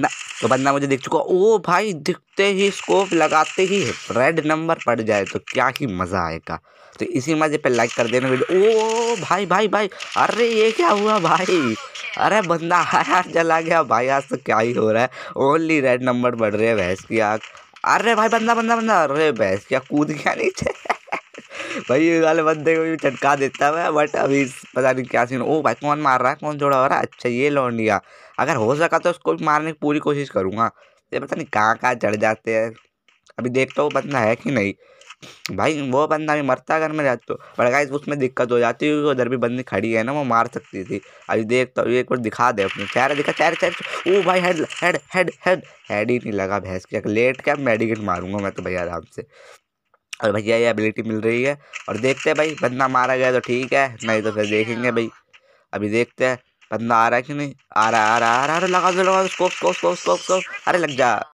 ना तो बंदा मुझे दिख चुका ओ भाई दिखते ही स्कोप लगाते ही रेड नंबर पड़ जाए तो क्या ही मज़ा आएगा तो इसी मज़े पे लाइक कर देना वीडियो ओ भाई भाई भाई अरे ये क्या हुआ भाई अरे बंदा हार जला गया भाई आज तो क्या ही हो रहा है ओनली रेड नंबर बढ़ रहे हैं भैंस की आग अरे भाई बंदा बंदा बंदा अरे भैंस क्या कूद गया नीचे भाई ये वाले बंदे को भी चटका देता है बट अभी पता नहीं क्या सीन ओ भाई कौन मार रहा है कौन जोड़ा हो रहा है अच्छा ये लौंडिया अगर हो सका तो उसको भी मारने की पूरी कोशिश करूँगा ये पता नहीं कहाँ कहाँ चढ़ जाते हैं अभी देखता हूँ बंदा है कि नहीं भाई वो बंदा भी मरता अगर मैं तो पर गाइस उसमें दिक्कत हो जाती है उधर भी बंदी खड़ी है ना वो मार सकती थी अभी देखता हूँ एक बार दिखा दे अपने चेहरा दिखा चेहरा चेहरे ओ भाई head head head head head ही नहीं लगा भैंस के लेट क्या मेडिकेट मारूंगा मैं तो भाई आराम से और भैया ये एबिलिटी मिल रही है और देखते हैं भाई बंदा मारा गया तो ठीक है नहीं तो फिर देखेंगे भाई अभी देखते हैं बंदा आ रहा है कि नहीं आ रहा आ रहा आ रहा लगा दो लगा दो स्कोप स्कोप स्कोप स्कोप अरे लग जा